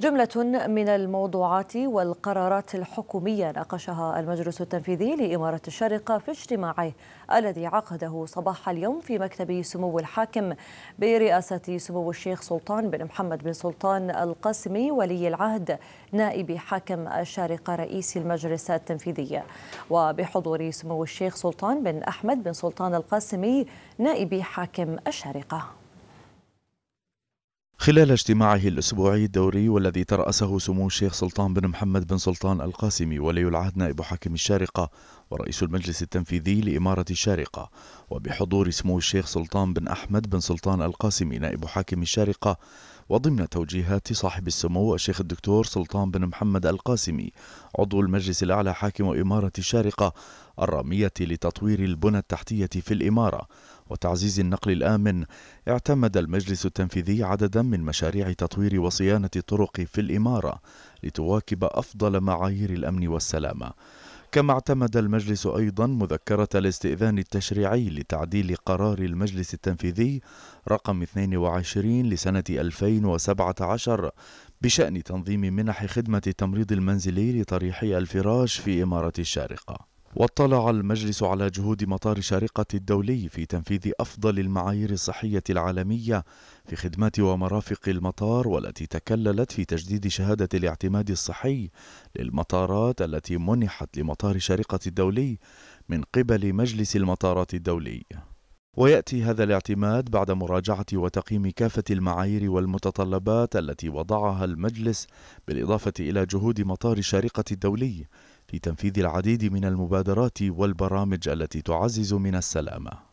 جملة من الموضوعات والقرارات الحكومية ناقشها المجلس التنفيذي لإمارة الشارقة في اجتماعه الذي عقده صباح اليوم في مكتب سمو الحاكم برئاسة سمو الشيخ سلطان بن محمد بن سلطان القاسمي ولي العهد نائب حاكم الشارقة رئيس المجلس التنفيذي وبحضور سمو الشيخ سلطان بن أحمد بن سلطان القاسمي نائب حاكم الشارقة خلال اجتماعه الأسبوعي الدوري والذي ترأسه سمو الشيخ سلطان بن محمد بن سلطان القاسمي ولي العهد نائب حاكم الشارقة ورئيس المجلس التنفيذي لإمارة الشارقة وبحضور سمو الشيخ سلطان بن أحمد بن سلطان القاسمي نائب حاكم الشارقة وضمن توجيهات صاحب السمو الشيخ الدكتور سلطان بن محمد القاسمي عضو المجلس الأعلى حاكم إمارة الشارقة الرامية لتطوير البنى التحتية في الإمارة وتعزيز النقل الآمن اعتمد المجلس التنفيذي عددا من مشاريع تطوير وصيانة الطرق في الإمارة لتواكب أفضل معايير الأمن والسلامة كما اعتمد المجلس أيضا مذكرة الاستئذان التشريعي لتعديل قرار المجلس التنفيذي رقم 22 لسنة 2017 بشأن تنظيم منح خدمة التمريض المنزلي لطريحي الفراش في إمارة الشارقة واطلع المجلس على جهود مطار شارقة الدولي في تنفيذ أفضل المعايير الصحية العالمية في خدمات ومرافق المطار والتي تكللت في تجديد شهادة الاعتماد الصحي للمطارات التي منحت لمطار شارقة الدولي من قبل مجلس المطارات الدولي ويأتي هذا الاعتماد بعد مراجعة وتقييم كافة المعايير والمتطلبات التي وضعها المجلس بالإضافة إلى جهود مطار شارقة الدولي في تنفيذ العديد من المبادرات والبرامج التي تعزز من السلامه